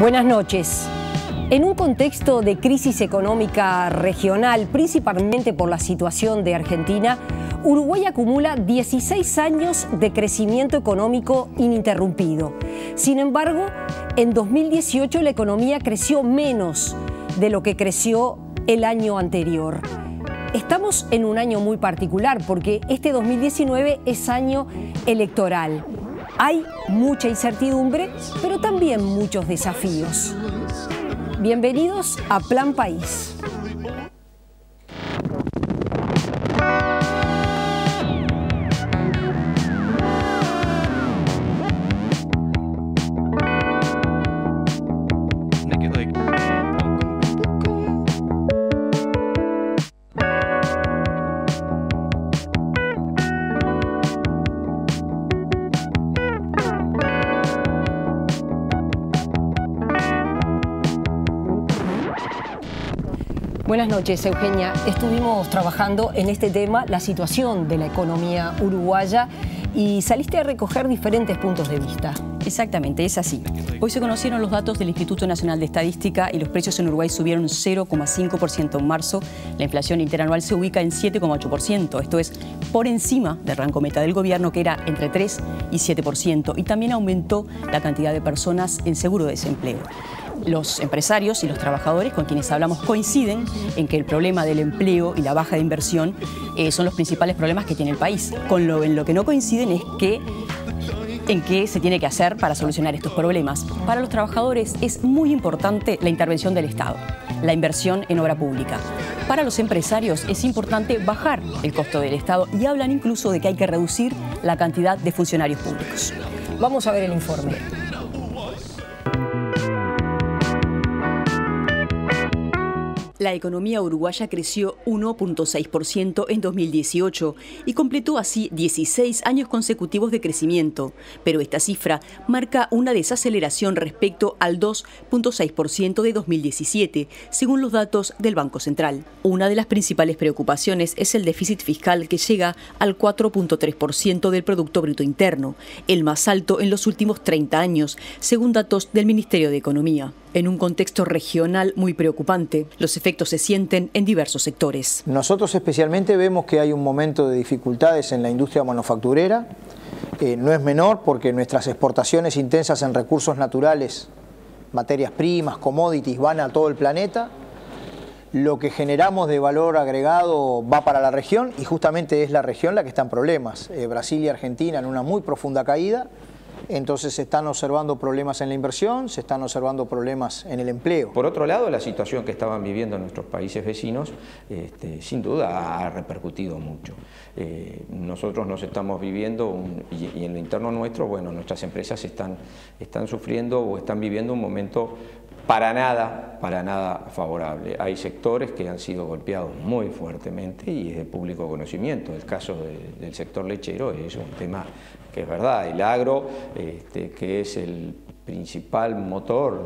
Buenas noches. En un contexto de crisis económica regional, principalmente por la situación de Argentina, Uruguay acumula 16 años de crecimiento económico ininterrumpido. Sin embargo, en 2018 la economía creció menos de lo que creció el año anterior. Estamos en un año muy particular porque este 2019 es año electoral. Hay mucha incertidumbre, pero también muchos desafíos. Bienvenidos a Plan País. Buenas noches, Eugenia. Estuvimos trabajando en este tema, la situación de la economía uruguaya, y saliste a recoger diferentes puntos de vista. Exactamente, es así. Hoy se conocieron los datos del Instituto Nacional de Estadística y los precios en Uruguay subieron 0,5% en marzo. La inflación interanual se ubica en 7,8%, esto es por encima del rango meta del gobierno que era entre 3 y 7%. Y también aumentó la cantidad de personas en seguro de desempleo. Los empresarios y los trabajadores con quienes hablamos coinciden en que el problema del empleo y la baja de inversión eh, son los principales problemas que tiene el país. Con lo, en lo que no coinciden es que en qué se tiene que hacer para solucionar estos problemas. Para los trabajadores es muy importante la intervención del Estado, la inversión en obra pública. Para los empresarios es importante bajar el costo del Estado y hablan incluso de que hay que reducir la cantidad de funcionarios públicos. Vamos a ver el informe. La economía uruguaya creció 1.6% en 2018 y completó así 16 años consecutivos de crecimiento, pero esta cifra marca una desaceleración respecto al 2.6% de 2017, según los datos del Banco Central. Una de las principales preocupaciones es el déficit fiscal que llega al 4.3% del Producto Bruto Interno, el más alto en los últimos 30 años, según datos del Ministerio de Economía. En un contexto regional muy preocupante, los efectos efectos se sienten en diversos sectores. Nosotros especialmente vemos que hay un momento de dificultades en la industria manufacturera. Eh, no es menor porque nuestras exportaciones intensas en recursos naturales, materias primas, commodities, van a todo el planeta. Lo que generamos de valor agregado va para la región y justamente es la región la que está en problemas. Eh, Brasil y Argentina en una muy profunda caída entonces se están observando problemas en la inversión, se están observando problemas en el empleo. Por otro lado, la situación que estaban viviendo nuestros países vecinos, este, sin duda, ha repercutido mucho. Eh, nosotros nos estamos viviendo, y, en lo interno nuestro, bueno, nuestras empresas están, están sufriendo o están viviendo un momento para nada, para nada favorable. Hay sectores que han sido golpeados muy fuertemente y es de público conocimiento. El caso del sector lechero es un tema que es verdad, el agro, este, que es el principal motor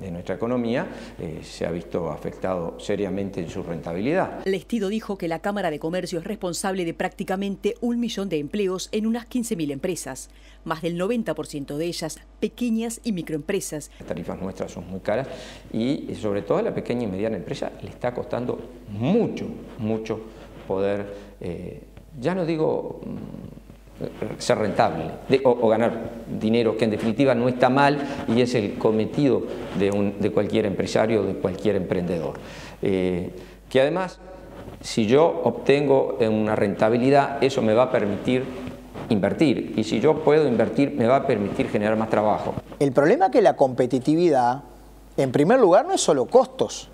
de, nuestra economía, eh, se ha visto afectado seriamente en su rentabilidad. El Lestido dijo que la Cámara de Comercio es responsable de prácticamente un millón de empleos en unas 15.000 empresas, más del 90% de ellas pequeñas y microempresas. Las tarifas nuestras son muy caras y sobre todo a la pequeña y mediana empresa le está costando mucho, mucho poder, eh, ya no digo mm, eh, ser rentable o, ganar dinero, que en definitiva no está mal y es el cometido de, cualquier empresario, de cualquier emprendedor. Eh, que además, si yo obtengo una rentabilidad, eso me va a permitir invertir y si yo puedo invertir, me va a permitir generar más trabajo. El problema es que la competitividad, en primer lugar, no es solo costos,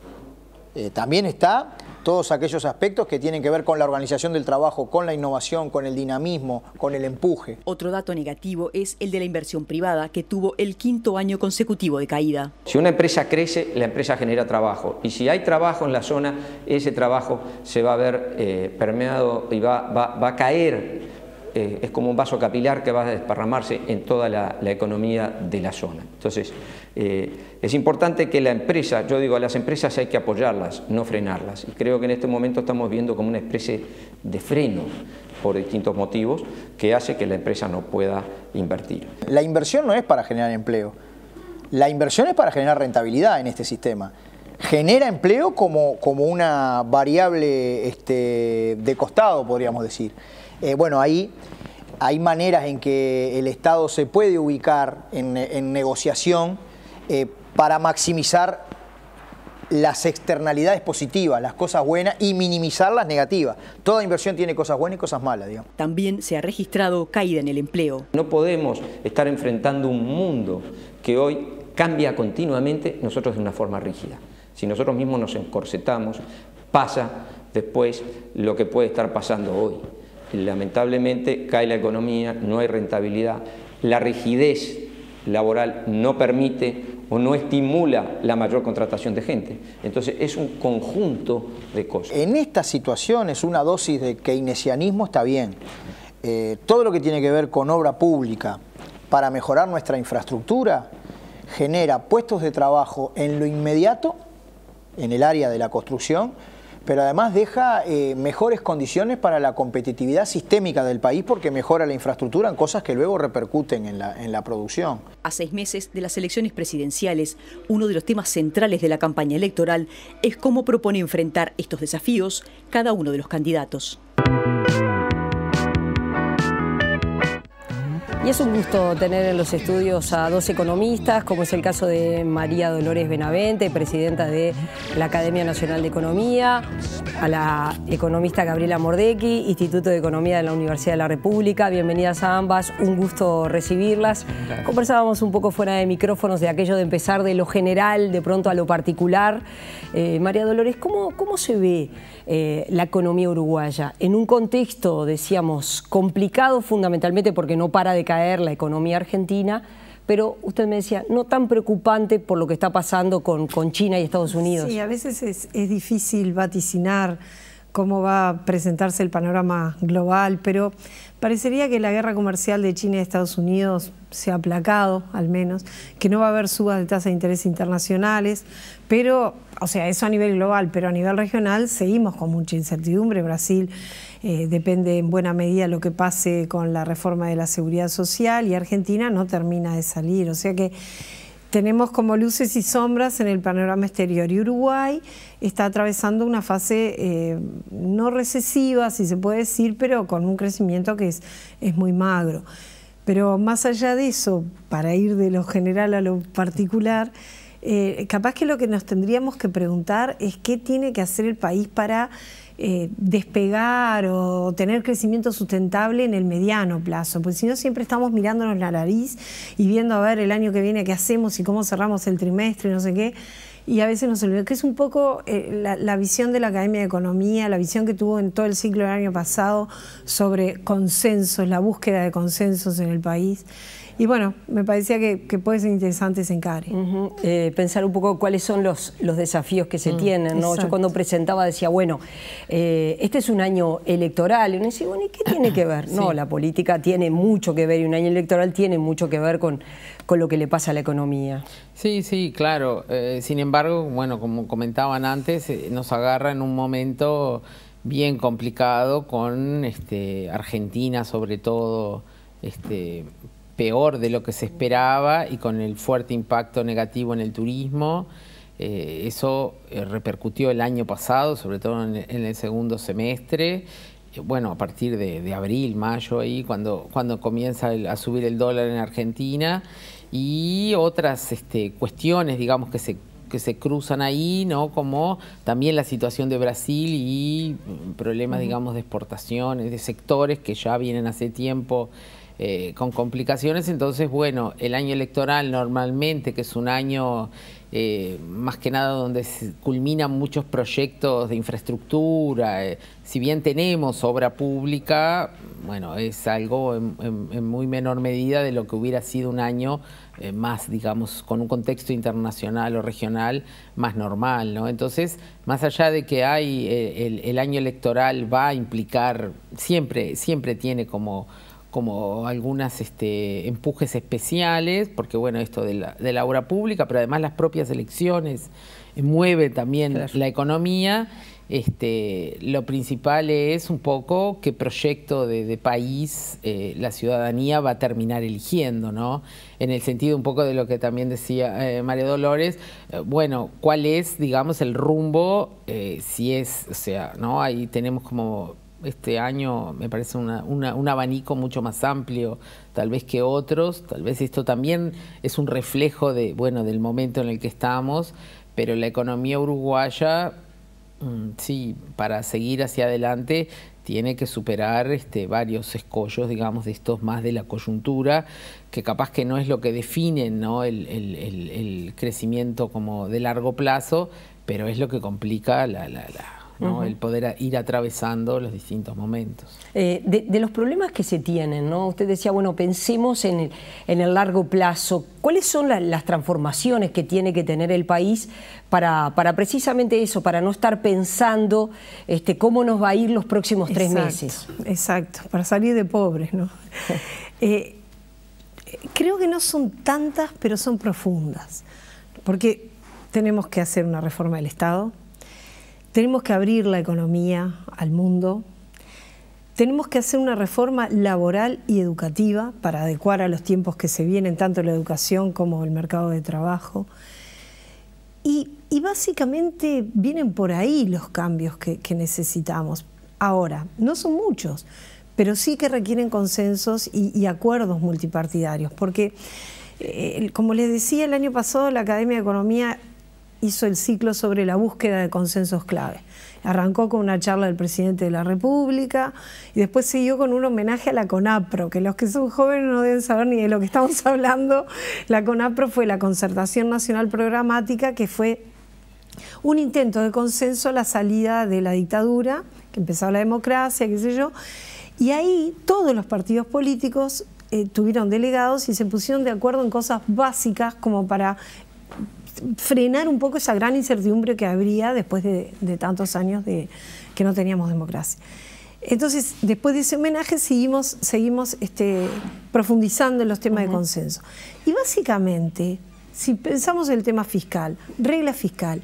eh, también está todos aquellos aspectos que tienen que ver con la organización del trabajo, con la innovación, con el dinamismo, con el empuje. Otro dato negativo es el de la inversión privada, que tuvo el quinto año consecutivo de caída. Si una empresa crece, la empresa genera trabajo. Y si hay trabajo en la zona, ese trabajo se va a ver eh, permeado y va, a caer eh, es como un vaso capilar que va a desparramarse en toda la, la economía de la zona. Entonces, eh, es importante que la empresa, yo digo, a las empresas hay que apoyarlas, no frenarlas. Y creo que en este momento estamos viendo como una especie de freno por distintos motivos que hace que la empresa no pueda invertir. La inversión no es para generar empleo. La inversión es para generar rentabilidad en este sistema. Genera empleo como, una variable este, de costado, podríamos decir. Eh, bueno, ahí hay maneras en que el Estado se puede ubicar en negociación eh, para maximizar las externalidades positivas, las cosas buenas y minimizar las negativas. Toda inversión tiene cosas buenas y cosas malas, digamos. También se ha registrado caída en el empleo. No podemos estar enfrentando un mundo que hoy cambia continuamente nosotros de una forma rígida. Si nosotros mismos nos encorsetamos, pasa después lo que puede estar pasando hoy. Lamentablemente cae la economía, no hay rentabilidad, la rigidez laboral no permite o no estimula la mayor contratación de gente. Entonces es un conjunto de cosas. En estas situaciones una dosis de keynesianismo está bien. Eh, todo lo que tiene que ver con obra pública para mejorar nuestra infraestructura genera puestos de trabajo en lo inmediato, en el área de la construcción, pero además deja eh, mejores condiciones para la competitividad sistémica del país porque mejora la infraestructura en cosas que luego repercuten en la, en la producción. A seis meses de las elecciones presidenciales, uno de los temas centrales de la campaña electoral es cómo propone enfrentar estos desafíos cada uno de los candidatos. Y es un gusto tener en los estudios a dos economistas, como es el caso de María Dolores Benavente, presidenta de la Academia Nacional de Economía, a la economista Gabriela Mordecki, Instituto de Economía de la Universidad de la República. Bienvenidas a ambas, un gusto recibirlas. Conversábamos un poco fuera de micrófonos de aquello de empezar de lo general de pronto a lo particular. Eh, María Dolores, ¿cómo, cómo se ve eh, la economía uruguaya en un contexto, decíamos, complicado fundamentalmente porque no para de caer la economía argentina, pero usted me decía, no tan preocupante por lo que está pasando con, con China y Estados Unidos. Sí, a veces es, es difícil vaticinar cómo va a presentarse el panorama global, pero Parecería que la guerra comercial de China y Estados Unidos se ha aplacado, al menos, que no va a haber subas de tasas de interés internacionales, pero, o sea, eso a nivel global, pero a nivel regional seguimos con mucha incertidumbre. Brasil eh, depende en buena medida lo que pase con la reforma de la seguridad social y Argentina no termina de salir. O sea que tenemos como luces y sombras en el panorama exterior. Y Uruguay está atravesando una fase eh, no recesiva, si se puede decir, pero con un crecimiento que es, es muy magro. Pero más allá de eso, para ir de lo general a lo particular, eh, capaz que lo que nos tendríamos que preguntar es qué tiene que hacer el país para eh, despegar o tener crecimiento sustentable en el mediano plazo, porque si no siempre estamos mirándonos la nariz y viendo a ver el año que viene qué hacemos y cómo cerramos el trimestre y no sé qué. Y a veces nos olvidamos, que es un poco eh, la, la, visión de la Academia de Economía, la visión que tuvo en todo el ciclo del año pasado sobre consensos, la búsqueda de consensos en el país. Y bueno, me parecía que, puede ser interesante ese encare. Eh, pensar un poco cuáles son los, los desafíos que se mm, tienen. Yo cuando presentaba decía, bueno, eh, este es un año electoral. Y uno decía, bueno, ¿y qué tiene que ver? No, la política tiene mucho que ver y un año electoral tiene mucho que ver con, con lo que le pasa a la economía. Sí, sí, claro. Eh, sin embargo, bueno, como comentaban antes, nos agarra en un momento bien complicado con este, Argentina sobre todo este, peor de lo que se esperaba y con el fuerte impacto negativo en el turismo. Eh, eso eh, repercutió el año pasado, sobre todo en, el segundo semestre. Eh, bueno, a partir de, abril, mayo, ahí, cuando, cuando comienza a subir el dólar en Argentina y otras este, cuestiones, digamos, que se que se cruzan ahí, ¿no? Como también la situación de Brasil y mm, problemas, digamos, de exportaciones, de sectores que ya vienen hace tiempo eh, con complicaciones. Entonces, bueno, el año electoral normalmente, que es un año eh, más que nada donde se culminan muchos proyectos de infraestructura, eh, si bien tenemos obra pública, bueno, es algo en, muy menor medida de lo que hubiera sido un año más, digamos, con un contexto internacional o regional más normal, ¿no? Entonces, más allá de que hay el, el año electoral va a implicar, siempre, siempre tiene como como algunas este, empujes especiales, porque bueno, esto de la, obra pública, pero además las propias elecciones eh, mueve también la economía. Este, lo principal es un poco qué proyecto de, país eh, la ciudadanía va a terminar eligiendo, ¿no? En el sentido un poco de lo que también decía eh, María Dolores, bueno, cuál es, digamos, el rumbo, si es, o sea, ¿no? Ahí tenemos como este año me parece un abanico mucho más amplio tal vez que otros, tal vez esto también es un reflejo de, bueno, del momento en el que estamos, pero la economía uruguaya, mm, sí, para seguir hacia adelante tiene que superar este, varios escollos, digamos, de estos más de la coyuntura, que capaz que no es lo que define el, crecimiento como de largo plazo, pero es lo que complica la el poder ir atravesando los distintos momentos. Eh, de, los problemas que se tienen, ¿no? usted decía, bueno, pensemos en el, largo plazo, ¿cuáles son las transformaciones que tiene que tener el país para, precisamente eso, para no estar pensando este, cómo nos va a ir los próximos tres meses? Exacto, para salir de pobres. ¿no? Eh, creo que no son tantas, pero son profundas, porque tenemos que hacer una reforma del Estado, tenemos que abrir la economía al mundo, tenemos que hacer una reforma laboral y educativa para adecuar a los tiempos que se vienen, tanto la educación como el mercado de trabajo. Y, básicamente vienen por ahí los cambios que, necesitamos. Ahora, no son muchos, pero sí que requieren consensos y, acuerdos multipartidarios, porque, eh, como les decía, el año pasado la Academia de Economía hizo el ciclo sobre la búsqueda de consensos clave. Arrancó con una charla del presidente de la República y después siguió con un homenaje a la CONAPRO, que los que son jóvenes no deben saber ni de lo que estamos hablando. La CONAPRO fue la Concertación Nacional Programática, que fue un intento de consenso a la salida de la dictadura, que empezaba la democracia, qué sé yo. Y ahí todos los partidos políticos eh, tuvieron delegados y se pusieron de acuerdo en cosas básicas como para frenar un poco esa gran incertidumbre que habría después de, tantos años de que no teníamos democracia. Entonces, después de ese homenaje seguimos, seguimos este, profundizando en los temas de consenso. Y básicamente, si pensamos en el tema fiscal, regla fiscal,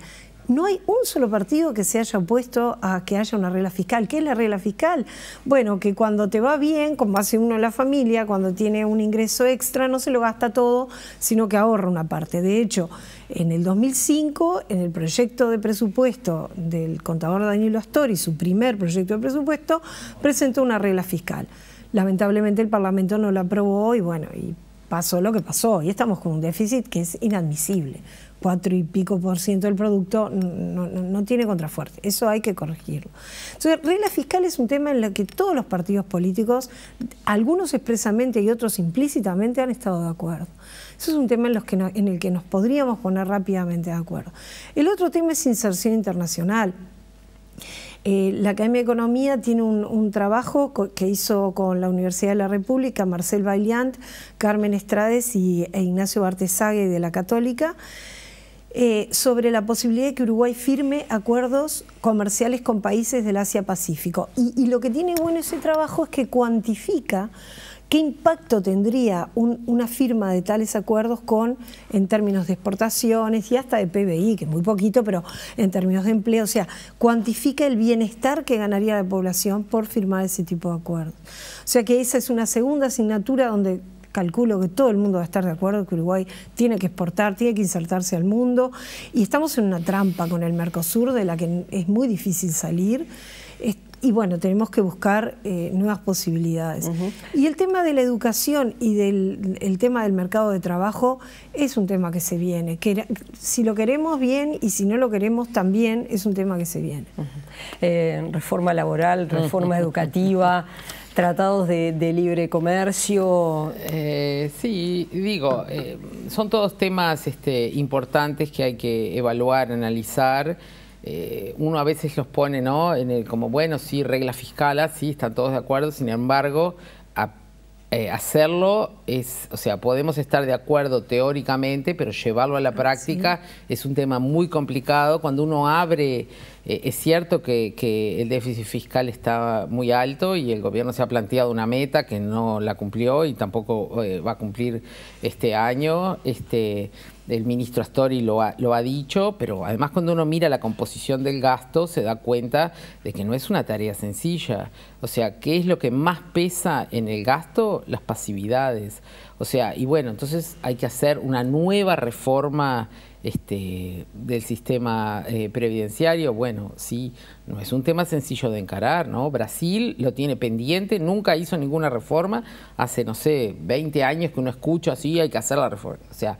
no hay un solo partido que se haya opuesto a que haya una regla fiscal. ¿Qué es la regla fiscal? Bueno, que cuando te va bien, como hace uno en la familia, cuando tiene un ingreso extra, no se lo gasta todo, sino que ahorra una parte. De hecho, en el 2005, en el proyecto de presupuesto del contador Danilo Astori, su primer proyecto de presupuesto, presentó una regla fiscal. Lamentablemente el Parlamento no la aprobó y bueno, y pasó lo que pasó. Y estamos con un déficit que es inadmisible cuatro y pico por ciento del producto, no, tiene contrafuerte. Eso hay que corregirlo. Entonces, regla fiscal es un tema en el que todos los partidos políticos, algunos expresamente y otros implícitamente, han estado de acuerdo. Eso es un tema en, los que en el que nos podríamos poner rápidamente de acuerdo. El otro tema es inserción internacional. Eh, la Academia de Economía tiene un, trabajo que hizo con la Universidad de la República, Marcel Bailiant, Carmen Estrades y, e Ignacio Bartesague de la Católica, eh, sobre la posibilidad de que Uruguay firme acuerdos comerciales con países del Asia-Pacífico. Y, lo que tiene bueno ese trabajo es que cuantifica qué impacto tendría una firma de tales acuerdos con, en términos de exportaciones y hasta de PBI, que es muy poquito, pero en términos de empleo, o sea, cuantifica el bienestar que ganaría la población por firmar ese tipo de acuerdos. O sea que esa es una segunda asignatura donde calculo que todo el mundo va a estar de acuerdo que Uruguay tiene que exportar, tiene que insertarse al mundo y estamos en una trampa con el Mercosur de la que es muy difícil salir. Y bueno, tenemos que buscar eh, nuevas posibilidades. Y el tema de la educación y del el tema del mercado de trabajo es un tema que se viene. Que, si lo queremos bien y si no lo queremos también es un tema que se viene. Eh, reforma laboral, reforma educativa tratados de, libre comercio. Eh, sí, digo, eh, son todos temas este, importantes que hay que evaluar, analizar. Eh, uno a veces los pone, ¿no? En el, como, bueno, sí, reglas fiscales, sí, están todos de acuerdo, sin embargo, eh, hacerlo es, o sea, podemos estar de acuerdo teóricamente, pero llevarlo a la ah, práctica es un tema muy complicado. Cuando uno abre, eh, es cierto que, el déficit fiscal está muy alto y el gobierno se ha planteado una meta que no la cumplió y tampoco eh, va a cumplir este año. Este, el ministro Astori lo ha, lo ha, dicho, pero además cuando uno mira la composición del gasto se da cuenta de que no es una tarea sencilla. O sea, ¿qué es lo que más pesa en el gasto? Las pasividades. O sea, y bueno, entonces hay que hacer una nueva reforma este, del sistema eh, previdenciario. Bueno, sí, no es un tema sencillo de encarar, ¿no? Brasil lo tiene pendiente, nunca hizo ninguna reforma. Hace, no sé, 20 años que uno escucha así, hay que hacer la reforma. O sea,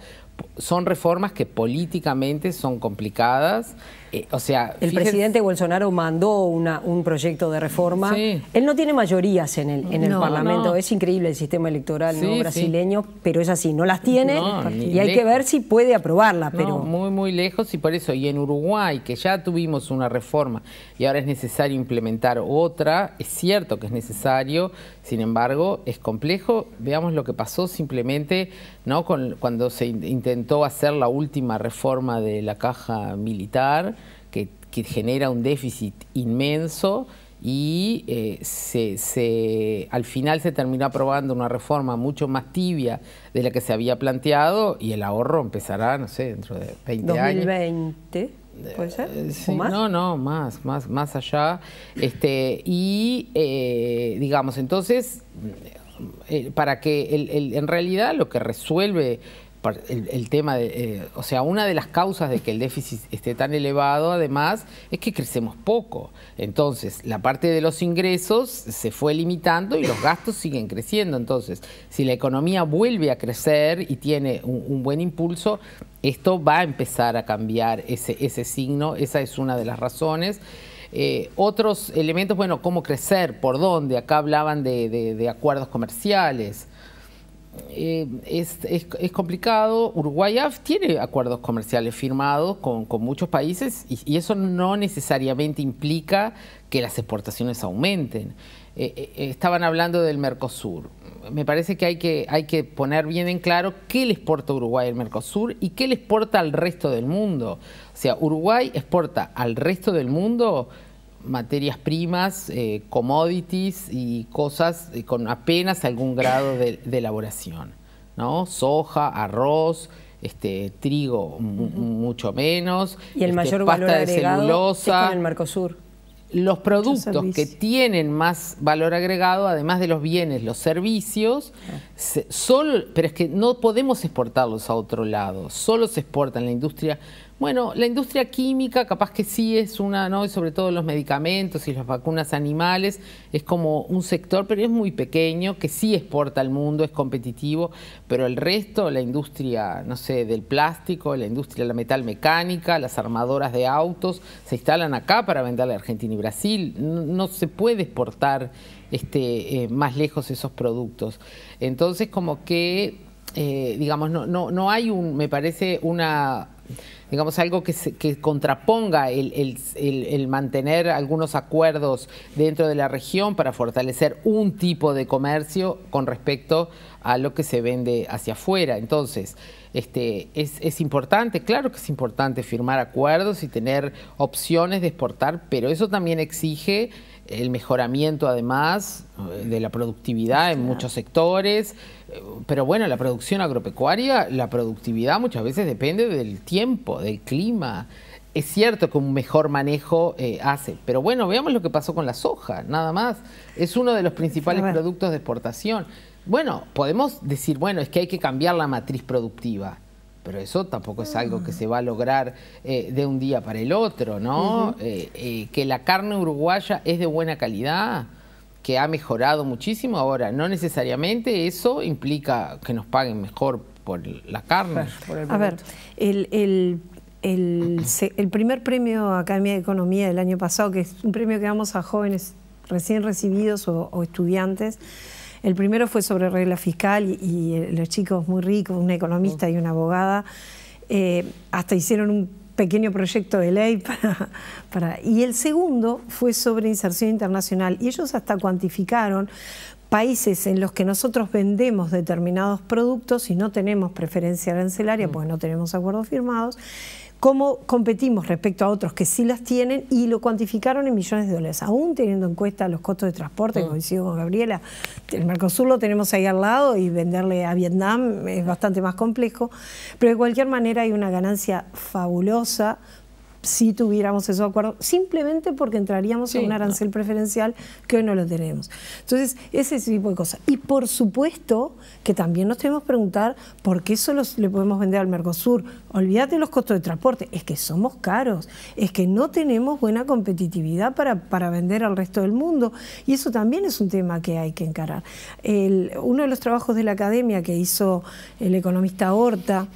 son reformas que políticamente son complicadas. Eh, o sea, el presidente Bolsonaro mandó una, un proyecto de reforma. Él no tiene mayorías en el, en el Parlamento. Es increíble el sistema electoral brasileño, pero es así, no las tiene y hay que ver si puede aprobarla. pero muy, muy lejos y por eso. Y en Uruguay, que ya tuvimos una reforma y ahora es necesario implementar otra, es cierto que es necesario sin embargo, es complejo. Veamos lo que pasó simplemente ¿no? cuando se intentó hacer la última reforma de la caja militar, que, genera un déficit inmenso y eh, se, al final se terminó aprobando una reforma mucho más tibia de la que se había planteado y el ahorro empezará, no sé, dentro de 20 años. 2020. ¿Puede ser? Eh, no, no, más, más, más allá. Este, y, eh, digamos, entonces, eh, para que en realidad lo que resuelve el, tema de, eh, o sea, una de las causas de que el déficit esté tan elevado, además, es que crecemos poco. Entonces, la parte de los ingresos se fue limitando y los gastos siguen creciendo. Entonces, si la economía vuelve a crecer y tiene un, buen impulso, esto va a empezar a cambiar ese, ese signo. Esa es una de las razones. Eh, otros elementos, bueno, cómo crecer, por dónde. Acá hablaban de acuerdos comerciales. Eh, es, complicado. Uruguay tiene acuerdos comerciales firmados con, muchos países y, eso no necesariamente implica que las exportaciones aumenten. Eh, eh, estaban hablando del Mercosur. Me parece que hay, que hay que poner bien en claro qué le exporta Uruguay al Mercosur y qué le exporta al resto del mundo. O sea, Uruguay exporta al resto del mundo materias primas, eh, commodities y cosas eh, con apenas algún grado de, elaboración, ¿no? Soja, arroz, este, trigo mucho menos. Y el este, mayor valor de celulosa. Es con el Mercosur. Los productos que tienen más valor agregado, además de los bienes, los servicios, ah. pero es que no podemos exportarlos a otro lado, solo se exporta en la industria bueno, la industria química capaz que sí es una, ¿no? Y sobre todo los medicamentos y las vacunas animales, es como un sector, pero es muy pequeño, que sí exporta al mundo, es competitivo, pero el resto, la industria, no sé, del plástico, la industria de la mecánica, las armadoras de autos, se instalan acá para venderle a Argentina y Brasil. No, se puede exportar este, eh, más lejos esos productos. Entonces, como que, eh, digamos, no, no, no hay un, me parece, una digamos, algo que, contraponga el, mantener algunos acuerdos dentro de la región para fortalecer un tipo de comercio con respecto a lo que se vende hacia afuera. Entonces, este, es importante, claro que es importante firmar acuerdos y tener opciones de exportar, pero eso también exige el mejoramiento además eh, de la productividad en muchos sectores, eh, pero bueno, la producción agropecuaria, la productividad muchas veces depende del tiempo, del clima. Es cierto que un mejor manejo eh, hace, pero bueno, veamos lo que pasó con la soja, nada más. Es uno de los principales productos de exportación. Bueno, podemos decir, bueno, es que hay que cambiar la matriz productiva. Pero eso tampoco es algo que ah. se va a lograr eh, de un día para el otro, ¿no? Eh, eh, que la carne uruguaya es de buena calidad, que ha mejorado muchísimo. Ahora, no necesariamente eso implica que nos paguen mejor por la carne. a ver, el, el... El, el, primer premio Academia de Economía del año pasado, que es un premio que damos a jóvenes recién recibidos o estudiantes, el primero fue sobre regla fiscal y, eh, los chicos muy ricos, una economista y una abogada, eh, hasta hicieron un pequeño proyecto de ley para, Y el segundo fue sobre inserción internacional y ellos hasta cuantificaron países en los que nosotros vendemos determinados productos y no tenemos preferencia arancelaria, mm. porque no tenemos acuerdos firmados, cómo competimos respecto a otros que sí las tienen y lo cuantificaron en millones de dólares, aún teniendo en cuenta los costos de transporte, como mm. coincido con Gabriela, el Mercosur lo tenemos ahí al lado y venderle a Vietnam es bastante más complejo, pero de cualquier manera hay una ganancia fabulosa si tuviéramos esos acuerdos, simplemente porque entraríamos en un arancel preferencial que hoy no lo tenemos. Entonces, ese tipo de cosas. Y por supuesto que también nos tenemos que preguntar por qué solo le podemos vender al Mercosur. Olvídate los costos de transporte, es que somos caros, es que no tenemos buena competitividad para, vender al resto del mundo. Y eso también es un tema que hay que encarar. uno de los trabajos de la academia que hizo el economista Horta,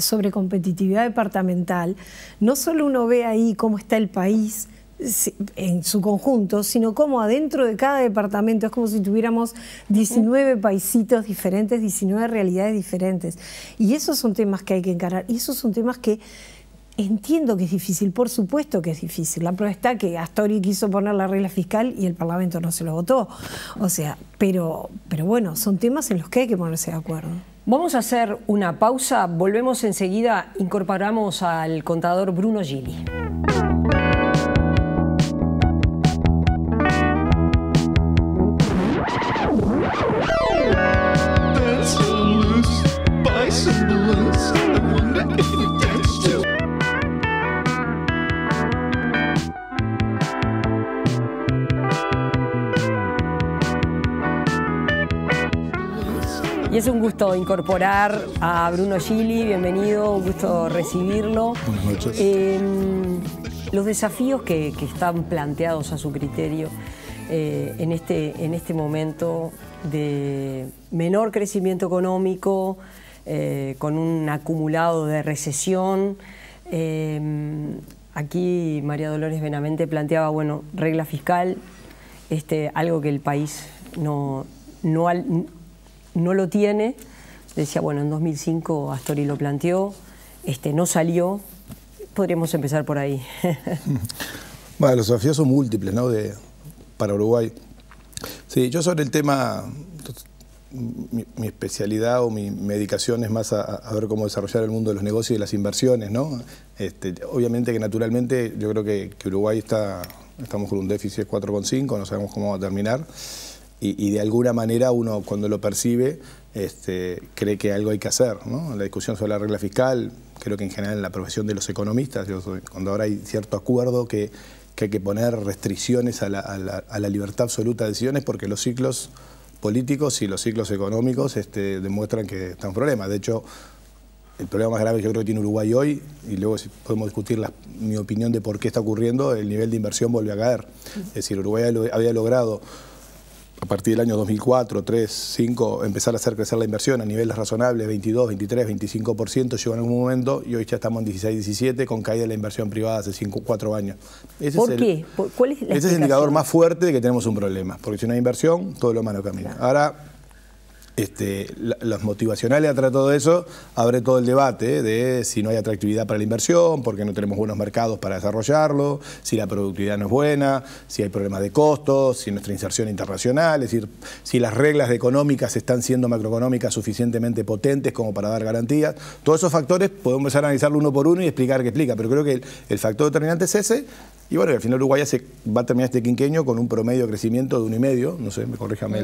sobre competitividad departamental, no solo uno ve ahí cómo está el país, en su conjunto, sino cómo adentro de cada departamento. Es como si tuviéramos 19 paisitos diferentes, 19 realidades diferentes. Y esos son temas que hay que encarar. Y esos son temas que entiendo que es difícil, por supuesto que es difícil. La prueba está que Astori quiso poner la regla fiscal y el Parlamento no se lo votó. O sea, pero, pero bueno, son temas en los que hay que ponerse de acuerdo. Vamos a hacer una pausa, volvemos enseguida, incorporamos al contador Bruno Gili. un gusto incorporar a Bruno Gili, bienvenido, un gusto recibirlo. Em, los desafíos que, están planteados a su criterio eh, en, este, en este momento de menor crecimiento económico, eh, con un acumulado de recesión. Em, aquí María Dolores Benavente planteaba, bueno, regla fiscal, este, algo que el país no, no, no lo tiene. Decía, bueno, en 2005 Astori lo planteó, este, no salió. Podríamos empezar por ahí. bueno, los desafíos son múltiples, ¿no? De, para Uruguay. Sí, yo sobre el tema, mi, especialidad o mi, dedicación es más a, ver cómo desarrollar el mundo de los negocios y las inversiones, ¿no? Este, obviamente que naturalmente yo creo que, Uruguay está, estamos con un déficit de 4,5, no sabemos cómo va a terminar y, de alguna manera uno cuando lo percibe este, cree que algo hay que hacer. La discusión sobre la regla fiscal, creo que en general en la profesión de los economistas, cuando ahora hay cierto acuerdo que, hay que poner restricciones a la, libertad absoluta de decisiones porque los ciclos políticos y los ciclos económicos este, demuestran que están problemas. De hecho, el problema más grave que yo creo que tiene Uruguay hoy, y luego podemos discutir mi opinión de por qué está ocurriendo, el nivel de inversión vuelve a caer. Es decir, Uruguay había logrado a partir del año 2004, 3, 5, empezar a hacer crecer la inversión a niveles razonables, 22, 23, 25%, llegó en algún momento y hoy ya estamos en 16, 17, con caída de la inversión privada hace 5, 4 años. ¿Por es el, qué? ¿Cuál es Ese es el indicador más fuerte de que tenemos un problema, porque si no hay inversión, todo lo malo camina. Ahora, este, los las motivacionales ha todo eso, abre todo el debate ¿eh? de si no hay atractividad para la inversión, porque no tenemos buenos mercados para desarrollarlo, si la productividad no es buena, si hay problemas de costos, si nuestra inserción internacional, es decir, si las reglas económicas están siendo macroeconómicas suficientemente potentes como para dar garantías. Todos esos factores podemos empezar a analizarlo uno por uno y explicar qué explica, pero creo que el factor determinante es ese y bueno, al final Uruguay se va a terminar este quinquenio con un promedio de crecimiento de uno y medio, no sé, me corríjame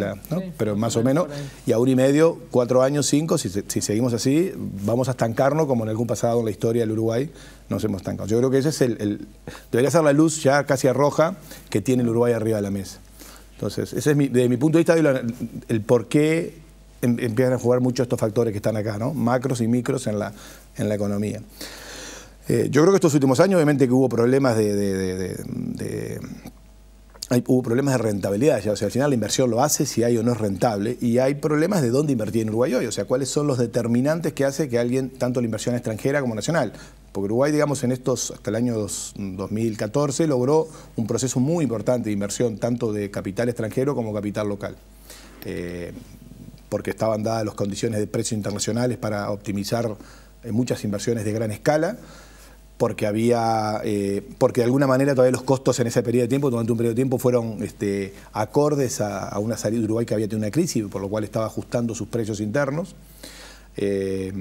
pero más o menos, y a uno y medio, cuatro años, cinco, si, seguimos así, vamos a estancarnos como en algún pasado en la historia del Uruguay nos hemos estancado. Yo creo que ese es el, debería ser la luz ya casi a roja que tiene el Uruguay arriba de la mesa. Entonces, ese es mi, desde mi punto de vista el, por qué em, empiezan a jugar mucho estos factores que están acá, ¿no? Macros y micros en la, en la economía. Eh, yo creo que estos últimos años, obviamente, que hubo problemas de, hubo problemas de rentabilidad, o sea, al final la inversión lo hace si hay o no es rentable, y hay problemas de dónde invertir en Uruguay hoy, o sea, cuáles son los determinantes que hace que alguien, tanto la inversión extranjera como nacional, porque Uruguay, digamos, en estos, hasta el año 2014, logró un proceso muy importante de inversión, tanto de capital extranjero como capital local. Eh, porque estaban dadas las condiciones de precios internacionales para optimizar eh, muchas inversiones de gran escala, porque había, eh, porque de alguna manera todavía los costos en ese periodo de tiempo, durante un periodo de tiempo, fueron este, acordes a, una salida de Uruguay que había tenido una crisis, por lo cual estaba ajustando sus precios internos. Eh,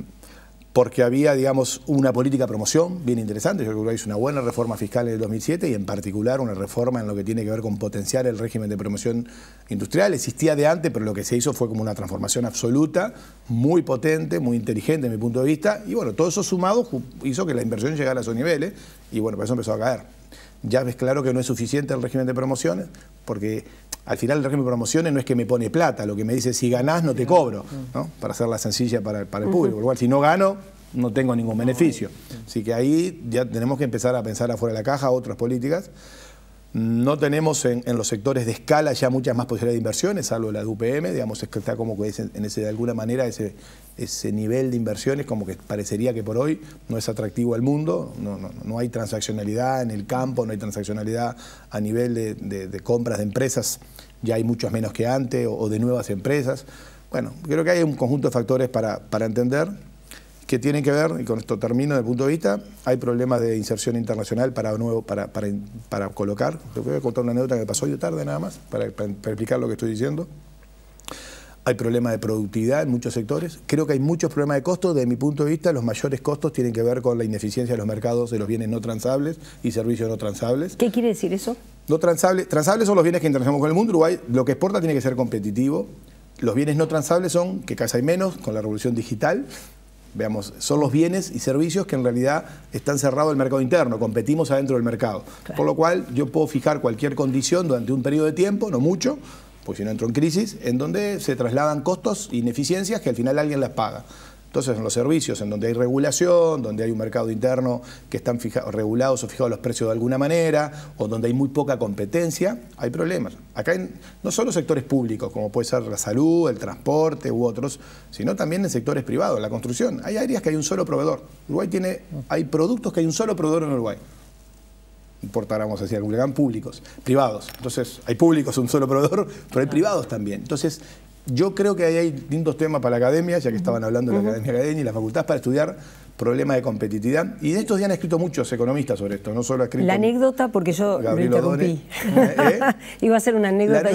porque había, digamos, una política de promoción bien interesante. Yo creo que hizo una buena reforma fiscal en el 2007 y en particular una reforma en lo que tiene que ver con potenciar el régimen de promoción industrial. Existía de antes, pero lo que se hizo fue como una transformación absoluta, muy potente, muy inteligente desde mi punto de vista. Y bueno, todo eso sumado hizo que la inversión llegara a esos niveles y bueno, por eso empezó a caer. Ya ves claro que no es suficiente el régimen de promociones, porque al final el régimen de promociones no es que me pone plata, lo que me dice es si ganás no te cobro, para hacerla sencilla para, el, para el público. Igual si no gano, no tengo ningún beneficio. Así que ahí ya tenemos que empezar a pensar afuera de la caja otras políticas. No tenemos en, los sectores de escala ya muchas más posibilidades de inversiones, salvo la de UPM, digamos, está como que en ese, de alguna manera ese, nivel de inversiones, como que parecería que por hoy no es atractivo al mundo, no, hay transaccionalidad en el campo, no hay transaccionalidad a nivel de, compras de empresas, ya hay muchas menos que antes, o, de nuevas empresas. Bueno, creo que hay un conjunto de factores para, para entender que tienen que ver, y con esto termino de punto de vista, hay problemas de inserción internacional para nuevo, para, colocar. Te voy a contar una anécdota que pasó hoy tarde nada más, para, explicar lo que estoy diciendo. Hay problemas de productividad en muchos sectores. Creo que hay muchos problemas de costos. Desde mi punto de vista, los mayores costos tienen que ver con la ineficiencia de los mercados de los bienes no transables y servicios no transables. ¿Qué quiere decir eso? No transables. Transables son los bienes que intercambiamos con el mundo. Uruguay lo que exporta tiene que ser competitivo. Los bienes no transables son que casa hay menos con la revolución digital, Veamos, son los bienes y servicios que en realidad están cerrados al mercado interno, competimos adentro del mercado. Por lo cual yo puedo fijar cualquier condición durante un periodo de tiempo, no mucho, pues si no entro en crisis, en donde se trasladan costos, e ineficiencias que al final alguien las paga. Entonces, en los servicios, en donde hay regulación, donde hay un mercado interno que están fijados regulados o fijados los precios de alguna manera, o donde hay muy poca competencia, hay problemas. Acá en, no solo sectores públicos, como puede ser la salud, el transporte u otros, sino también en sectores privados, la construcción. Hay áreas que hay un solo proveedor. Uruguay tiene, hay productos que hay un solo proveedor en Uruguay importáramos así algún públicos, privados. Entonces, hay públicos, un solo proveedor, pero hay privados también. Entonces, yo creo que ahí hay distintos temas para la academia, ya que estaban hablando de la academia academia y las facultades para estudiar problemas de competitividad. Y de estos días han escrito muchos economistas sobre esto, no solo ha escrito... La anécdota, porque yo interrumpí. ¿Eh? Iba a ser una anécdota,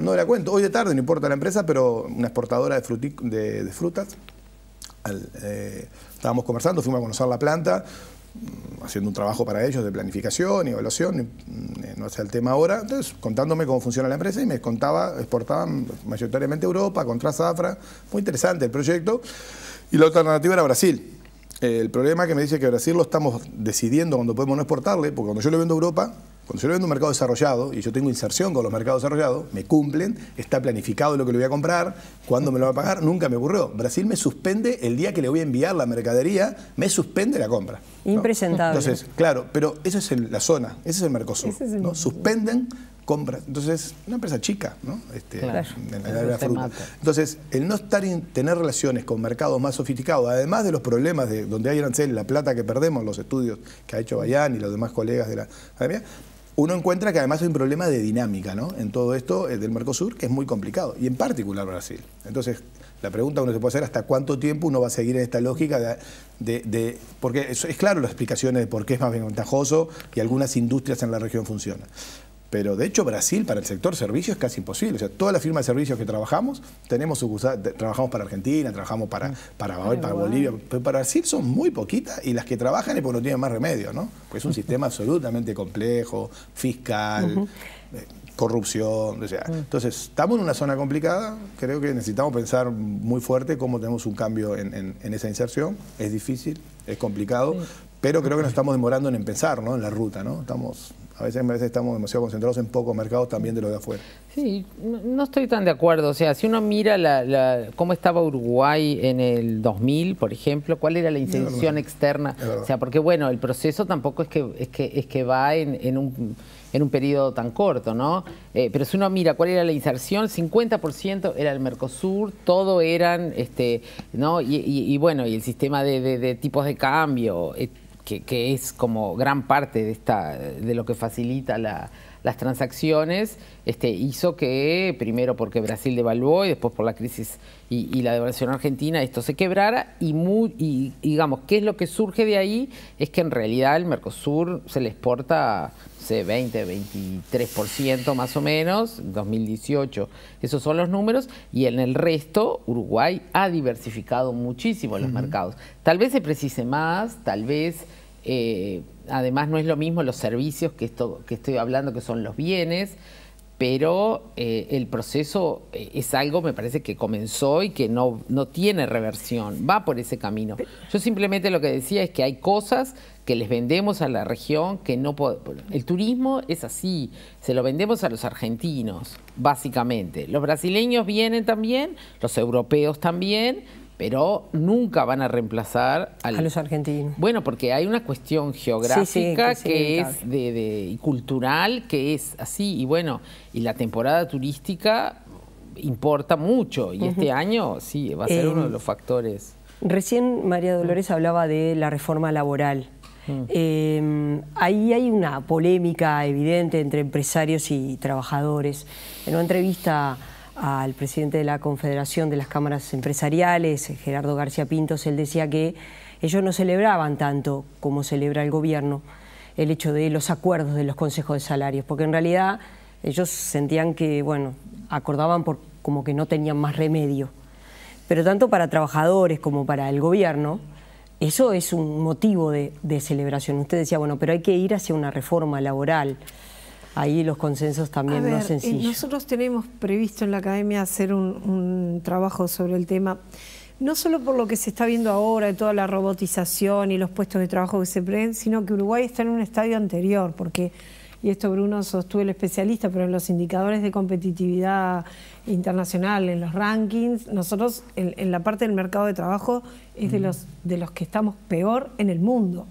no la cuento, hoy de tarde, no importa la empresa, pero una exportadora de, frutas, eh, estábamos conversando, fuimos a conocer la planta, Mm, haciendo un trabajo para ellos de planificación y evaluación, mm, eh, no sea el tema ahora, entonces contándome cómo funciona la empresa y me contaba, exportaban mayoritariamente a Europa, contra Zafra, muy interesante el proyecto, y la alternativa era Brasil. El problema que me dice que Brasil lo estamos decidiendo cuando podemos no exportarle, porque cuando yo le vendo a Europa, cuando yo vendo un mercado desarrollado y yo tengo inserción con los mercados desarrollados, me cumplen, está planificado lo que le voy a comprar, cuándo me lo va a pagar, nunca me ocurrió. Brasil me suspende el día que le voy a enviar la mercadería, me suspende la compra. Impresentable. Entonces, claro, pero esa es la zona, ese es el Mercosur. ¿no? Suspenden compras Entonces, una empresa chica, ¿no? Este, claro, Entonces, el no estar tener relaciones con mercados más sofisticados, además de los problemas de donde hay arancel, la plata que perdemos, los estudios que ha hecho Bayán y los demás colegas de la academia, uno encuentra que además hay un problema de dinámica ¿no? en todo esto eh, del Mercosur que es muy complicado, y en particular Brasil. Entonces, la pregunta que uno se puede hacer hasta cuánto tiempo uno va a seguir en esta lógica de... porque es, es, claro las explicaciones de por qué es más ventajoso y algunas industrias en la región funcionan. Pero de hecho Brasil para el sector servicios es casi imposible. O sea, todas las firmas de servicios que trabajamos, tenemos trabajamos para Argentina, trabajamos para, mm. para, Bolivia, pero para Brasil son muy poquitas y las que trabajan es porque no tienen más remedio, ¿no? pues es un sistema absolutamente complejo, fiscal. Eh, corrupción, o sea, mm. entonces estamos en una zona complicada, creo que necesitamos pensar muy fuerte cómo tenemos un cambio en, en, esa inserción, es difícil, es complicado, pero creo que nos estamos demorando en empezar, ¿no? En la ruta, ¿no? Estamos a veces, a veces estamos demasiado concentrados en pocos mercados también de los de afuera. Sí, no estoy tan de acuerdo. O sea, si uno mira la, cómo estaba Uruguay en el 2000, por ejemplo, cuál era la inserción externa. O sea, porque bueno, el proceso tampoco es que, es que, es que va en, en un en un periodo tan corto, ¿no? Eh, pero si uno mira cuál era la inserción, 50% era el Mercosur, todo eran, este, ¿no? Y, bueno, y el sistema de, tipos de cambio, que, es como gran parte de, esta, de lo que facilita la, las transacciones este, hizo que, primero porque Brasil devaluó y después por la crisis y, la devaluación argentina, esto se quebrara y, y digamos, ¿qué es lo que surge de ahí? Es que en realidad el Mercosur se le exporta no 20, 23% más o menos, 2018, esos son los números, y en el resto Uruguay ha diversificado muchísimo los mercados. Tal vez se precise más, tal vez eh, además no es lo mismo los servicios que, esto, que estoy hablando, que son los bienes, pero eh, el proceso eh, es algo, me parece, que comenzó y que no, no tiene reversión, va por ese camino. Yo simplemente lo que decía es que hay cosas que les vendemos a la región que no El turismo es así, se lo vendemos a los argentinos, básicamente. Los brasileños vienen también, los europeos también, pero nunca van a reemplazar a los argentinos. Bueno, porque hay una cuestión geográfica que, es de, y cultural que es así, y bueno, y la temporada turística importa mucho, y este año sí, va a ser uno de em, los factores. Recién María Dolores hablaba de la reforma laboral. Em, ahí hay una polémica evidente entre empresarios y trabajadores. En una entrevista al presidente de la Confederación de las Cámaras Empresariales, Gerardo García Pintos, él decía que ellos no celebraban tanto como celebra el gobierno el hecho de los acuerdos de los consejos de salarios, porque en realidad ellos sentían que, bueno, acordaban por, como que no tenían más remedio. Pero tanto para trabajadores como para el gobierno, eso es un motivo de, de celebración. Usted decía, bueno, pero hay que ir hacia una reforma laboral ahí los consensos también no son eh, sencillos. nosotros tenemos previsto en la academia hacer un, trabajo sobre el tema no solo por lo que se está viendo ahora de toda la robotización y los puestos de trabajo que se prevén, sino que Uruguay está en un estadio anterior, porque, y esto Bruno sostuvo el especialista, pero en los indicadores de competitividad internacional, en los rankings, nosotros en, en la parte del mercado de trabajo es de los, de los que estamos peor en el mundo.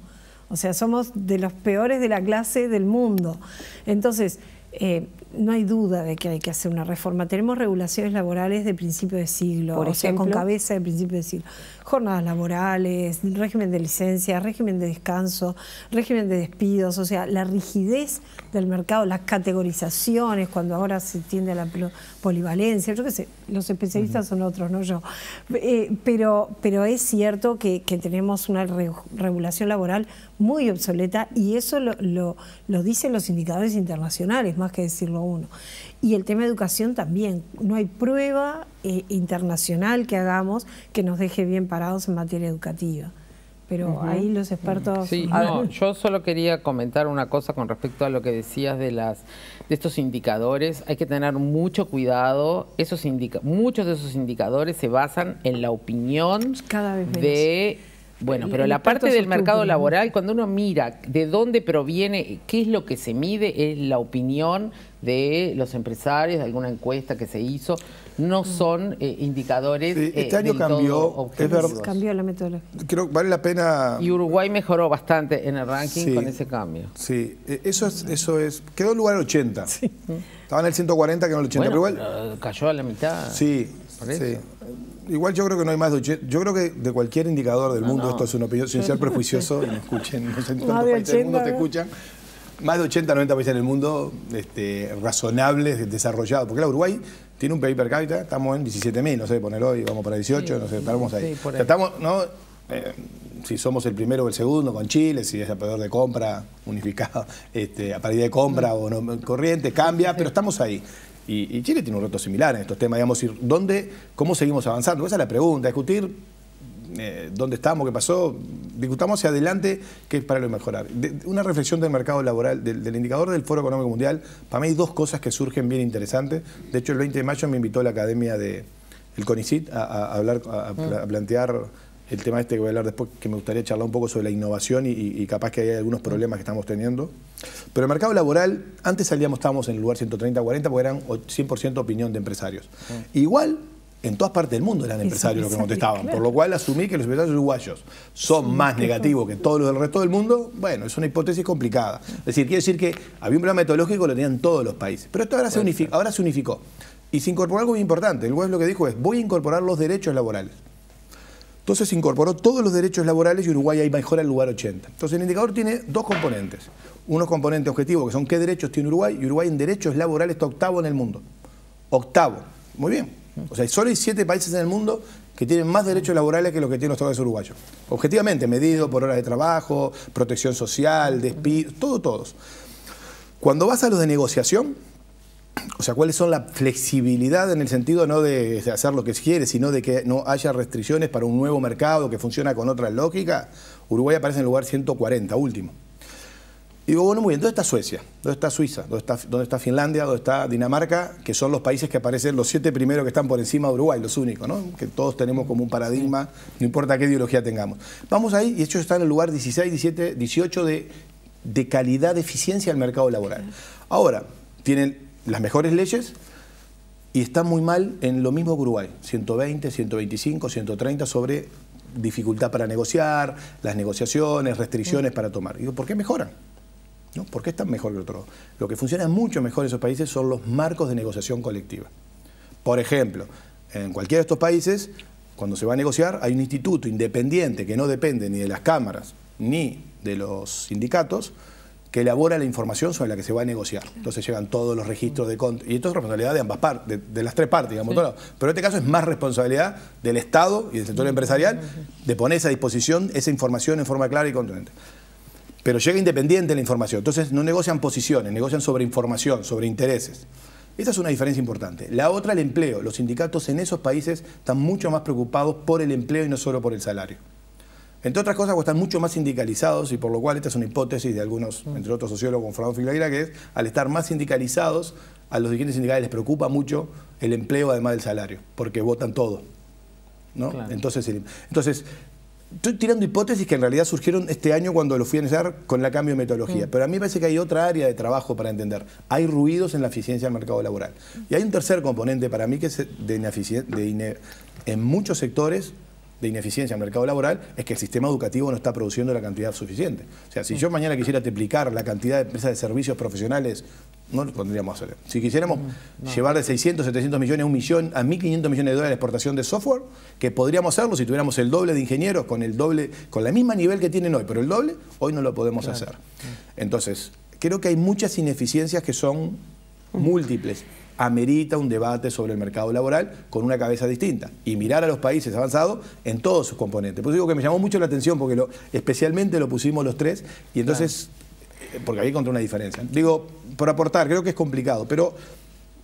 O sea, somos de los peores de la clase del mundo. Entonces, eh, no hay duda de que hay que hacer una reforma. Tenemos regulaciones laborales de principio de siglo, o sea, con cabeza de principio de siglo. Jornadas laborales, régimen de licencia, régimen de descanso, régimen de despidos, o sea, la rigidez del mercado, las categorizaciones, cuando ahora se tiende a la polivalencia, yo qué sé, los especialistas son otros, no yo. Eh, pero, pero es cierto que, tenemos una regulación laboral muy obsoleta y eso lo, lo, dicen los indicadores internacionales, más que decirlo uno. Y el tema de educación también. No hay prueba eh, internacional que hagamos que nos deje bien parados en materia educativa pero ahí los expertos... Sí, yo solo quería comentar una cosa con respecto a lo que decías de, las, de estos indicadores. Hay que tener mucho cuidado. Esos indica, muchos de esos indicadores se basan en la opinión Cada vez de... Bueno, pero la parte del mercado laboral, cuando uno mira de dónde proviene, qué es lo que se mide, es la opinión de los empresarios, de alguna encuesta que se hizo no son eh, indicadores. Sí, este eh, año cambió, es verdad. Cambió la metodología. Creo que vale la pena. Y Uruguay mejoró bastante en el ranking con ese cambio. Sí, e, eso es, eso es. Quedó en lugar 80. Sí. Estaba en el 140, que en el 80. Bueno, pero igual, eh, cayó a la mitad. Sí, sí. Igual yo creo que no hay más de 80. Yo creo que de cualquier indicador del mundo, esto es una opinión, sin ser prejuicioso, y me escuchen, no sé, tantos países del mundo te escuchan más de 80, 90 países en el mundo este, razonables, desarrollados. Porque la Uruguay tiene un PIB per cápita, estamos en 17.000, no sé, poner hoy, vamos para 18, no sé, estamos ahí. estamos, eh, si somos el primero o el segundo con Chile, si es a poder de compra unificado, este, a paridad de compra o no, corriente, cambia, pero estamos ahí. Y, Chile tiene un reto similar en estos temas, digamos, ¿dónde, cómo seguimos avanzando? Esa es la pregunta, discutir eh, dónde estamos, qué pasó, discutamos hacia adelante qué es para lo mejorar. una reflexión del mercado laboral, del, indicador del Foro Económico Mundial, para mí hay dos cosas que surgen bien interesantes. De hecho, el 20 de mayo me invitó a la Academia de el CONICIT a, hablar, a, mm. plantear el tema este que voy a hablar después, que me gustaría charlar un poco sobre la innovación y, capaz que hay algunos problemas que estamos teniendo. Pero el mercado laboral, antes salíamos, estábamos en el lugar 130-40 porque eran 100% opinión de empresarios. Mm. Igual en todas partes del mundo eran empresarios los que contestaban, por lo cual asumí que los empresarios uruguayos son más negativos que todos los del resto del mundo, bueno, es una hipótesis complicada. Es decir, quiere decir que había un problema metodológico, lo tenían todos los países, pero esto ahora, se, unificó, ahora se unificó. Y se incorporó algo muy importante, el juez lo que dijo es, voy a incorporar los derechos laborales. Entonces se incorporó todos los derechos laborales y Uruguay ahí mejora al lugar 80. Entonces el indicador tiene dos componentes. Unos componentes objetivos que son qué derechos tiene Uruguay y Uruguay en derechos laborales está octavo en el mundo. Octavo. Muy bien, o sea, solo hay siete países en el mundo que tienen más derechos laborales que los que tienen los trabajadores uruguayos. Objetivamente, medido por horas de trabajo, protección social, despido, todo, todos. Cuando vas a los de negociación, o sea, cuáles son la flexibilidad en el sentido no de hacer lo que quiere, sino de que no haya restricciones para un nuevo mercado que funciona con otra lógica, Uruguay aparece en el lugar 140, último digo, bueno, muy bien, ¿dónde está Suecia? ¿Dónde está Suiza? ¿Dónde está, ¿Dónde está, Finlandia? ¿Dónde está Dinamarca? Que son los países que aparecen, los siete primeros que están por encima de Uruguay, los únicos, ¿no? Que todos tenemos como un paradigma, no importa qué ideología tengamos. Vamos ahí, y ellos están en el lugar 16, 17, 18 de, de calidad, de eficiencia del mercado laboral. Ahora, tienen las mejores leyes, y están muy mal en lo mismo Uruguay, 120, 125, 130 sobre dificultad para negociar, las negociaciones, restricciones para tomar. Digo, ¿por qué mejoran? ¿Por qué están mejor que otros? Lo que funciona mucho mejor en esos países son los marcos de negociación colectiva. Por ejemplo, en cualquiera de estos países, cuando se va a negociar, hay un instituto independiente que no depende ni de las cámaras ni de los sindicatos que elabora la información sobre la que se va a negociar. Entonces llegan todos los registros de... Y esto es responsabilidad de ambas partes, de, las tres partes, digamos. Pero en este caso es más responsabilidad del Estado y del sector empresarial de poner a disposición esa información en forma clara y contundente. Pero llega independiente la información. Entonces no negocian posiciones, negocian sobre información, sobre intereses. Esa es una diferencia importante. La otra, el empleo. Los sindicatos en esos países están mucho más preocupados por el empleo y no solo por el salario. Entre otras cosas, están mucho más sindicalizados, y por lo cual esta es una hipótesis de algunos, mm. entre otros sociólogos como Fernando Figueira, que es, al estar más sindicalizados, a los dirigentes sindicales les preocupa mucho el empleo además del salario, porque votan todo. ¿no? Entonces, entonces, Estoy tirando hipótesis que en realidad surgieron este año cuando lo fui a enseñar con la cambio de metodología, pero a mí me parece que hay otra área de trabajo para entender. Hay ruidos en la eficiencia del mercado laboral. Y hay un tercer componente para mí que es de, de en muchos sectores de ineficiencia del mercado laboral es que el sistema educativo no está produciendo la cantidad suficiente. O sea, si yo mañana quisiera triplicar la cantidad de empresas de servicios profesionales no lo podríamos hacer. Si quisiéramos mm, llevar de 600, 700 millones, un millón a 1.500 millones de dólares de exportación de software, que podríamos hacerlo si tuviéramos el doble de ingenieros con el doble, con la misma nivel que tienen hoy, pero el doble, hoy no lo podemos hacer. Entonces, creo que hay muchas ineficiencias que son múltiples. Amerita un debate sobre el mercado laboral con una cabeza distinta y mirar a los países avanzados en todos sus componentes. Por eso digo que me llamó mucho la atención porque especialmente lo pusimos los tres y entonces porque ahí encontré una diferencia. Digo, por aportar, creo que es complicado, pero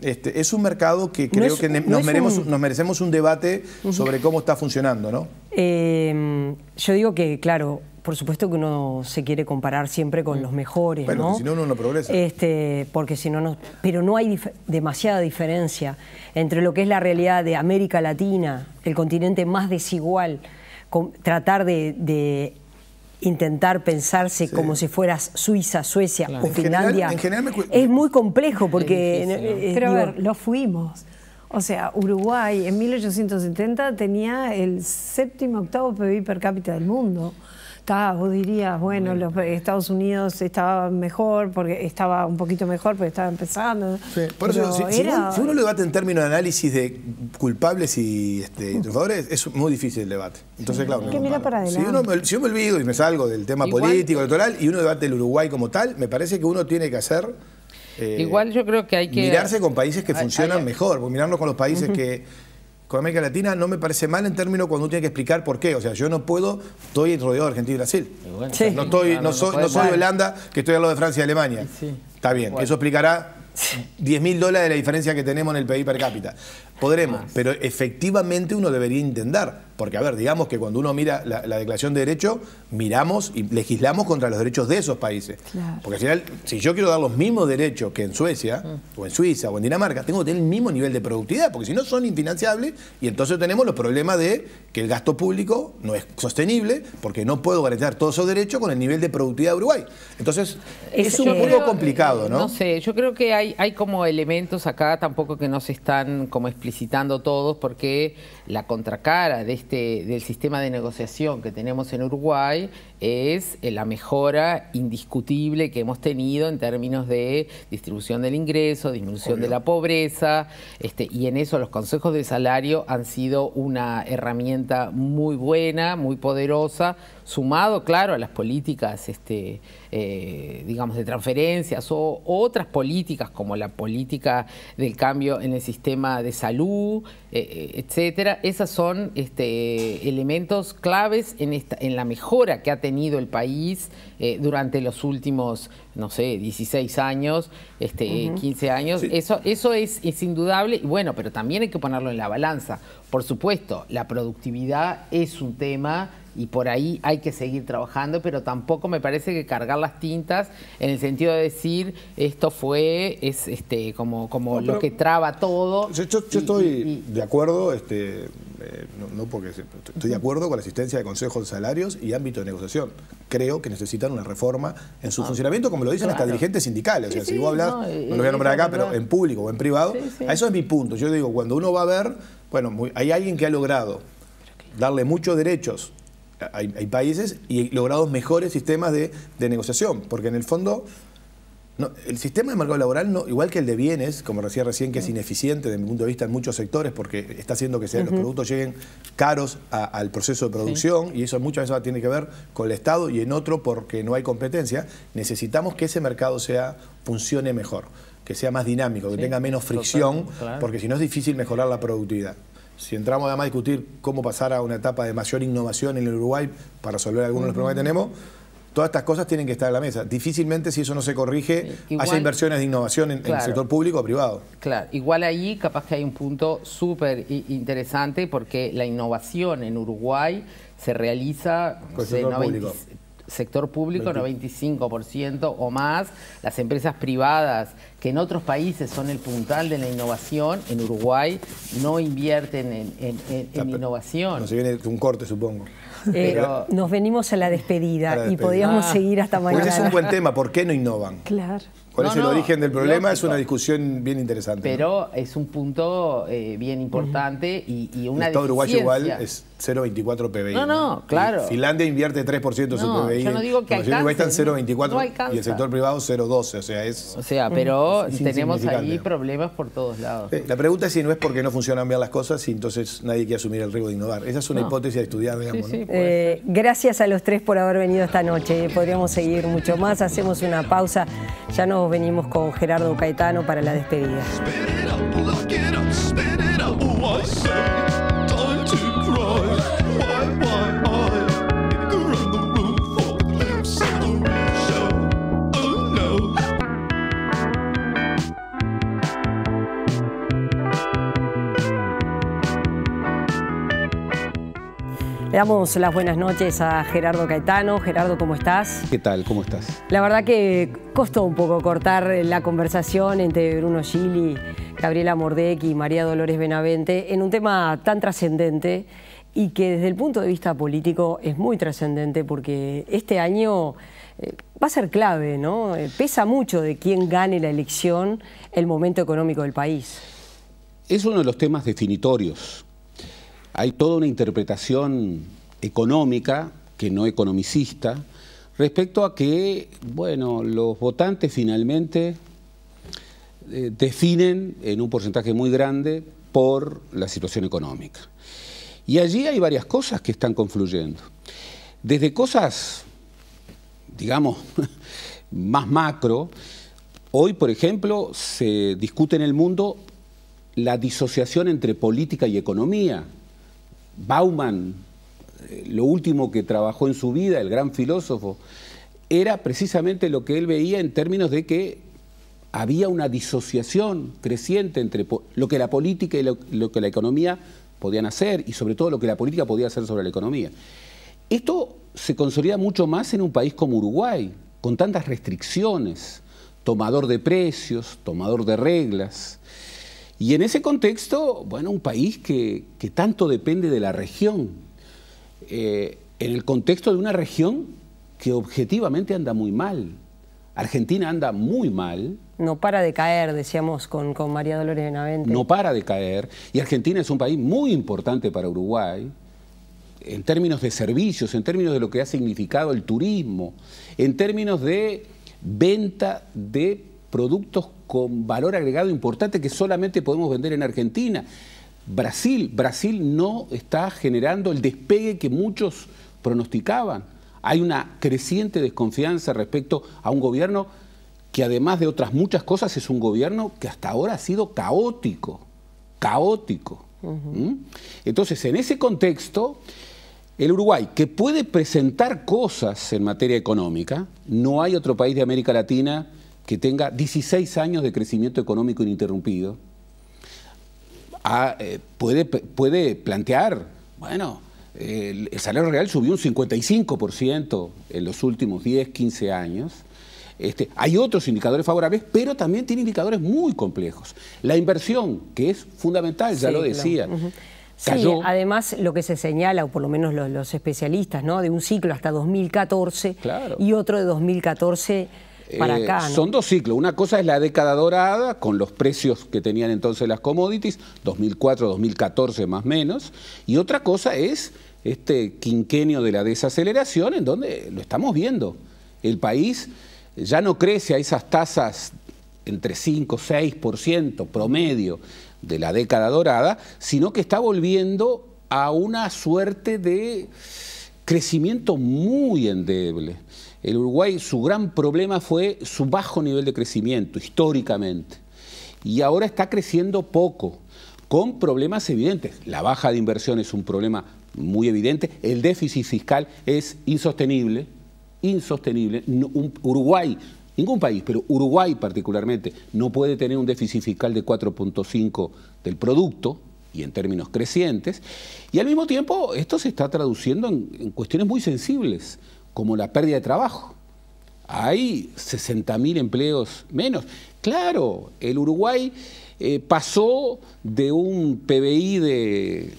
este, es un mercado que creo que nos, merecemos un debate sobre cómo está funcionando, ¿no? Em, yo digo que, claro, por supuesto que uno se quiere comparar siempre con mm. los mejores, bueno, si no, uno no progresa. Este, porque si no, no... Pero no hay demasiada diferencia entre lo que es la realidad de América Latina, el continente más desigual, con, tratar de intentar pensarse como si fueras Suiza, Suecia o Finlandia. Es muy complejo porque... Eh, eh, Pero a ver, lo fuimos. O sea, Uruguay en 1870 tenía el séptimo, octavo PIB per cápita del mundo está, vos dirías, bueno, los Estados Unidos estaba mejor, porque estaba un poquito mejor, porque estaba empezando. si, uno, lo debate en términos de análisis de culpables y este, es muy difícil el debate. Entonces, claro, si, uno me, si, yo me olvido y me salgo del tema político, electoral, y uno debate el Uruguay como tal, me parece que uno tiene que hacer... Eh, Igual yo creo que hay que... Mirarse con países que funcionan mejor, mirarnos con los países que con América Latina no me parece mal en términos cuando uno tiene que explicar por qué. O sea, yo no puedo, estoy rodeado de Argentina y Brasil. no, soy, no, Holanda, que estoy hablando de Francia y Alemania. Está bien, eso explicará 10 mil dólares de la diferencia que tenemos en el PIB per cápita. Podremos, pero efectivamente uno debería intentar porque, a ver, digamos que cuando uno mira la, declaración de derecho, miramos y legislamos contra los derechos de esos países. Porque al final, si yo quiero dar los mismos derechos que en Suecia, mm. o en Suiza, o en Dinamarca, tengo que tener el mismo nivel de productividad, porque si no son infinanciables y entonces tenemos los problemas de que el gasto público no es sostenible, porque no puedo garantizar todos esos derechos con el nivel de productividad de Uruguay. Entonces, es, un poco eh, complicado, ¿no? No sé, yo creo que hay, hay como elementos acá tampoco que no se están como explicitando todos, porque la contracara de este este, del sistema de negociación que tenemos en Uruguay es eh, la mejora indiscutible que hemos tenido en términos de distribución del ingreso, disminución de la pobreza, este, y en eso los consejos de salario han sido una herramienta muy buena, muy poderosa sumado, claro, a las políticas, este, eh, digamos, de transferencias o otras políticas como la política del cambio en el sistema de salud, eh, eh, etcétera, esas son este, elementos claves en, esta, en la mejora que ha tenido el país durante los últimos, no sé, 16 años, este, 15 años. Eso, eso es, es indudable, y bueno, pero también hay que ponerlo en la balanza. Por supuesto, la productividad es un tema y por ahí hay que seguir trabajando, pero tampoco me parece que cargar las tintas en el sentido de decir esto fue, es este como, como lo que traba todo. Yo, estoy de acuerdo, este, eh, no, porque estoy de acuerdo con la existencia de consejos de salarios y ámbito de negociación. Creo que necesitan una reforma en su ah. funcionamiento, como lo dicen hasta dirigentes sindicales. O sea, si vos hablas, no, eh, lo voy a nombrar acá, pero en público o en privado, a eso es mi punto. Yo digo, cuando uno va a ver, bueno, hay alguien que ha logrado darle muchos derechos hay, países y logrado mejores sistemas de, negociación, porque en el fondo el sistema de mercado laboral, no, igual que el de bienes, como decía recién, que es ineficiente desde mi punto de vista en muchos sectores, porque está haciendo que sea, los productos lleguen caros al proceso de producción, y eso muchas veces tiene que ver con el Estado y en otro porque no hay competencia, necesitamos que ese mercado sea, funcione mejor, que sea más dinámico, que tenga menos fricción, porque si no es difícil mejorar la productividad si entramos además a discutir cómo pasar a una etapa de mayor innovación en el Uruguay para resolver algunos de los problemas que tenemos, todas estas cosas tienen que estar en la mesa. Difícilmente, si eso no se corrige, eh, haya inversiones de innovación en, el sector público o privado. Claro, igual ahí capaz que hay un punto súper interesante porque la innovación en Uruguay se realiza... Con el sector público sector público 95% o más, las empresas privadas que en otros países son el puntal de la innovación, en Uruguay no invierten en, ah, innovación. No se viene un corte, supongo. Pero, eh, eh, nos venimos a la despedida, y podíamos ah. seguir hasta mañana. Pues es un buen tema, ¿por qué no innovan? Claro. ¿Cuál es el origen del problema? Es una discusión bien interesante. Pero es un punto eh, bien importante y, una El igual es 0,24 PBI. No, no, claro. Finlandia invierte 3% de su PBI. Yo no digo que 0,24 y el sector privado 0,12. O sea, es. O sea, pero tenemos ahí problemas por todos lados. Eh, la pregunta es si no es porque no funcionan bien las cosas y entonces nadie quiere asumir el riesgo de innovar. Esa es una hipótesis a estudiar, eh, gracias a los tres por haber venido esta noche. Eh, podríamos seguir mucho más. Hacemos una pausa. Ya nos venimos con Gerardo Caetano para la despedida. damos las buenas noches a Gerardo Caetano. Gerardo, ¿cómo estás? ¿Qué tal? ¿Cómo estás? La verdad que costó un poco cortar la conversación entre Bruno Chili, Gabriela Mordec y María Dolores Benavente en un tema tan trascendente y que desde el punto de vista político es muy trascendente porque este año eh, va a ser clave, ¿no? Eh, pesa mucho de quién gane la elección el momento económico del país. Es uno de los temas definitorios hay toda una interpretación económica, que no economicista, respecto a que, bueno, los votantes finalmente eh, definen en un porcentaje muy grande por la situación económica. Y allí hay varias cosas que están confluyendo. Desde cosas, digamos, más macro, hoy, por ejemplo, se discute en el mundo la disociación entre política y economía. Bauman, eh, lo último que trabajó en su vida, el gran filósofo, era precisamente lo que él veía en términos de que había una disociación creciente entre lo que la política y lo, lo, que la economía podían hacer y sobre todo lo que la política podía hacer sobre la economía. Esto se consolida mucho más en un país como Uruguay, con tantas restricciones, tomador de precios, tomador de reglas, y en ese contexto, bueno, un país que, tanto depende de la región, eh, en el contexto de una región que objetivamente anda muy mal. Argentina anda muy mal. No para de caer, decíamos con, con María Dolores Benavente. No para de caer. Y Argentina es un país muy importante para Uruguay en términos de servicios, en términos de lo que ha significado el turismo, en términos de venta de productos con valor agregado importante que solamente podemos vender en Argentina. Brasil, Brasil no está generando el despegue que muchos pronosticaban. Hay una creciente desconfianza respecto a un gobierno que además de otras muchas cosas es un gobierno que hasta ahora ha sido caótico, caótico. ¿Mm? Entonces, en ese contexto, el Uruguay, que puede presentar cosas en materia económica, no hay otro país de América Latina que tenga 16 años de crecimiento económico ininterrumpido, ah, eh, puede, puede plantear, bueno, el salario real subió un 55% en los últimos 10, 15 años. Este, hay otros indicadores favorables, pero también tiene indicadores muy complejos. La inversión, que es fundamental, ya lo decía. además lo que se señala, o por lo menos los, especialistas, ¿no? de un ciclo hasta 2014 y otro de 2014 eh, son dos ciclos. Una cosa es la década dorada, con los precios que tenían entonces las commodities, 2004, 2014 más o menos, y otra cosa es este quinquenio de la desaceleración, en donde lo estamos viendo. El país ya no crece a esas tasas entre 5, 6% promedio de la década dorada, sino que está volviendo a una suerte de crecimiento muy endeble el Uruguay su gran problema fue su bajo nivel de crecimiento históricamente. Y ahora está creciendo poco, con problemas evidentes. La baja de inversión es un problema muy evidente, el déficit fiscal es insostenible, insostenible. Uruguay, ningún país, pero Uruguay particularmente, no puede tener un déficit fiscal de 4.5 del producto, y en términos crecientes. Y al mismo tiempo, esto se está traduciendo en, cuestiones muy sensibles como la pérdida de trabajo. Hay 60.000 empleos menos. Claro, el Uruguay eh, pasó de un PBI de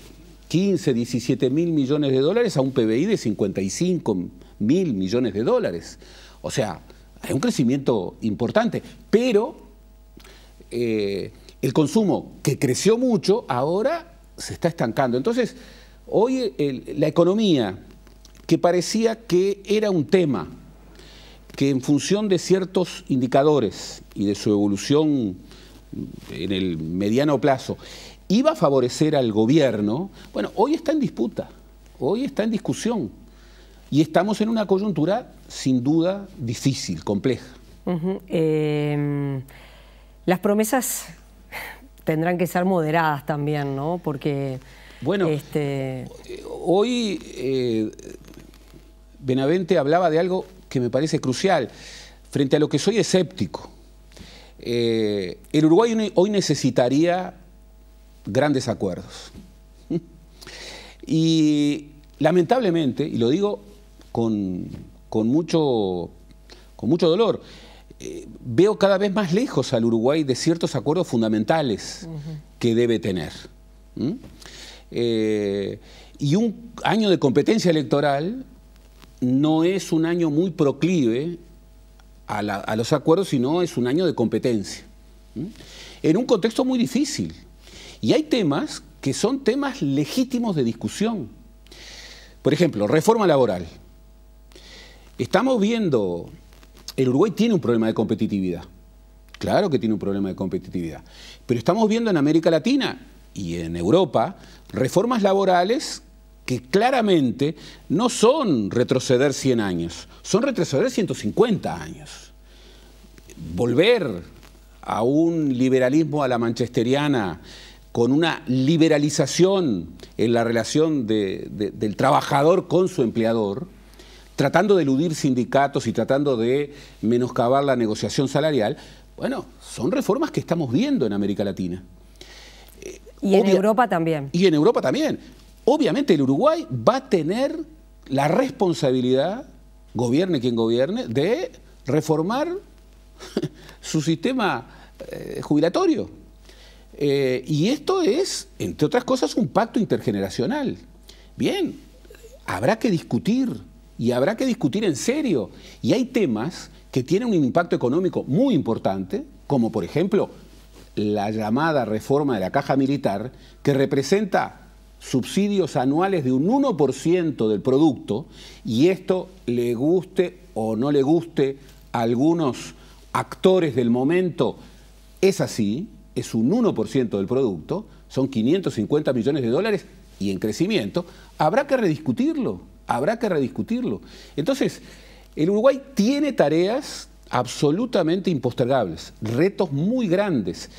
15, 17 mil millones de dólares a un PBI de 55 mil millones de dólares. O sea, hay un crecimiento importante, pero eh, el consumo que creció mucho ahora se está estancando. Entonces, hoy la economía que parecía que era un tema que en función de ciertos indicadores y de su evolución en el mediano plazo iba a favorecer al gobierno, bueno, hoy está en disputa, hoy está en discusión y estamos en una coyuntura sin duda difícil, compleja. Em, las promesas tendrán que ser moderadas también, ¿no? Porque... Bueno, este... hoy eh, Benavente hablaba de algo que me parece crucial, frente a lo que soy escéptico. Eh, el Uruguay hoy necesitaría grandes acuerdos. Y lamentablemente, y lo digo con, mucho, con mucho dolor, eh, veo cada vez más lejos al Uruguay de ciertos acuerdos fundamentales que debe tener. Eh, y un año de competencia electoral no es un año muy proclive a, los acuerdos, sino es un año de competencia, en un contexto muy difícil. Y hay temas que son temas legítimos de discusión. Por ejemplo, reforma laboral. Estamos viendo, el Uruguay tiene un problema de competitividad. Claro que tiene un problema de competitividad. Pero estamos viendo en América Latina y en Europa reformas laborales que claramente no son retroceder 100 años, son retroceder 150 años. Volver a un liberalismo a la manchesteriana con una liberalización en la relación del trabajador con su empleador, tratando de eludir sindicatos y tratando de menoscabar la negociación salarial, bueno, son reformas que estamos viendo en América Latina. Y en Europa también. Y en Europa también. Obviamente el Uruguay va a tener la responsabilidad, gobierne quien gobierne, de reformar su sistema eh, jubilatorio. Eh, y esto es, entre otras cosas, un pacto intergeneracional. Bien, habrá que discutir y habrá que discutir en serio. Y hay temas que tienen un impacto económico muy importante, como por ejemplo la llamada reforma de la caja militar, que representa subsidios anuales de un 1% del producto y esto le guste o no le guste a algunos actores del momento, es así, es un 1% del producto, son 550 millones de dólares y en crecimiento, habrá que rediscutirlo, habrá que rediscutirlo. Entonces, el Uruguay tiene tareas absolutamente impostergables, retos muy grandes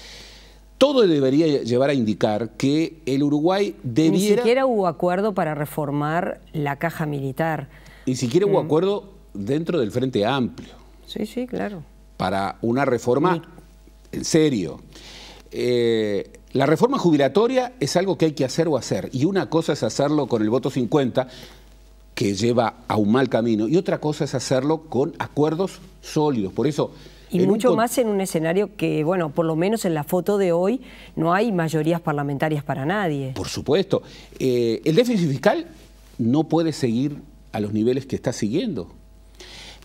todo debería llevar a indicar que el Uruguay debiera... Ni siquiera hubo acuerdo para reformar la caja militar. Ni siquiera hubo mm. acuerdo dentro del Frente Amplio. Sí, sí, claro. Para una reforma en serio. Eh, la reforma jubilatoria es algo que hay que hacer o hacer. Y una cosa es hacerlo con el voto 50, que lleva a un mal camino. Y otra cosa es hacerlo con acuerdos sólidos. Por eso y mucho más en un escenario que, bueno, por lo menos en la foto de hoy no hay mayorías parlamentarias para nadie. Por supuesto. Eh, el déficit fiscal no puede seguir a los niveles que está siguiendo.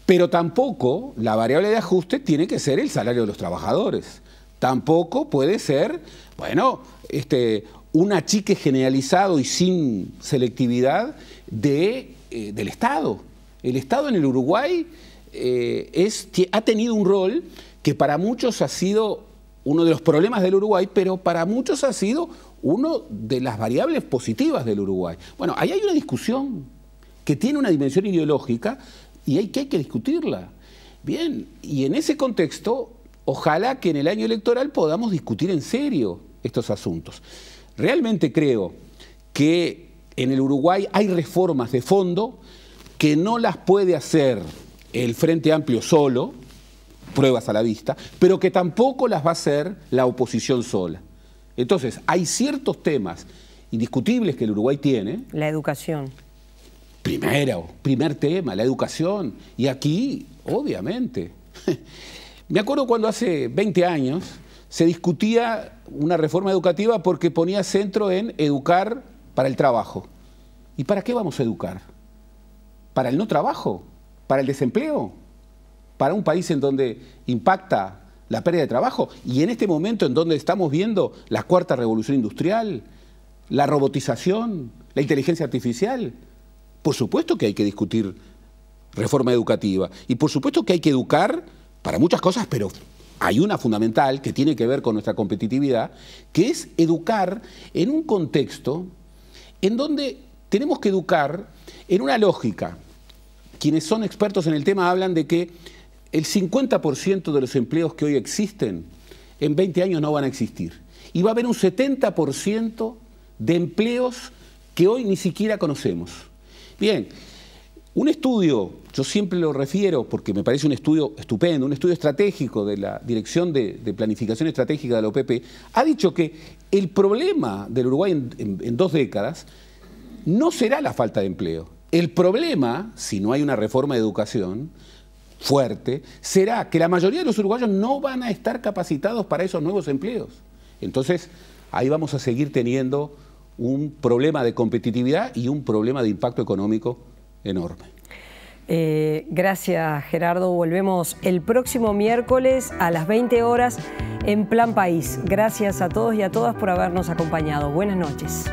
Pero tampoco la variable de ajuste tiene que ser el salario de los trabajadores. Tampoco puede ser, bueno, este, un achique generalizado y sin selectividad de, eh, del Estado. El Estado en el Uruguay eh, es, ha tenido un rol que para muchos ha sido uno de los problemas del Uruguay, pero para muchos ha sido una de las variables positivas del Uruguay. Bueno, ahí hay una discusión que tiene una dimensión ideológica y hay que, hay que discutirla. Bien, y en ese contexto, ojalá que en el año electoral podamos discutir en serio estos asuntos. Realmente creo que en el Uruguay hay reformas de fondo que no las puede hacer el Frente Amplio solo, pruebas a la vista, pero que tampoco las va a hacer la oposición sola. Entonces, hay ciertos temas indiscutibles que el Uruguay tiene. La educación. Primero, primer tema, la educación. Y aquí, obviamente. Me acuerdo cuando hace 20 años se discutía una reforma educativa porque ponía centro en educar para el trabajo. ¿Y para qué vamos a educar? ¿Para el no trabajo? para el desempleo, para un país en donde impacta la pérdida de trabajo y en este momento en donde estamos viendo la cuarta revolución industrial, la robotización, la inteligencia artificial. Por supuesto que hay que discutir reforma educativa y por supuesto que hay que educar para muchas cosas, pero hay una fundamental que tiene que ver con nuestra competitividad, que es educar en un contexto en donde tenemos que educar en una lógica quienes son expertos en el tema hablan de que el 50% de los empleos que hoy existen en 20 años no van a existir. Y va a haber un 70% de empleos que hoy ni siquiera conocemos. Bien, un estudio, yo siempre lo refiero porque me parece un estudio estupendo, un estudio estratégico de la Dirección de, Planificación Estratégica de la OPP, ha dicho que el problema del Uruguay en dos décadas no será la falta de empleo, el problema, si no hay una reforma de educación fuerte, será que la mayoría de los uruguayos no van a estar capacitados para esos nuevos empleos. Entonces, ahí vamos a seguir teniendo un problema de competitividad y un problema de impacto económico enorme. Eh, gracias Gerardo, volvemos el próximo miércoles a las 20 horas en Plan País. Gracias a todos y a todas por habernos acompañado. Buenas noches.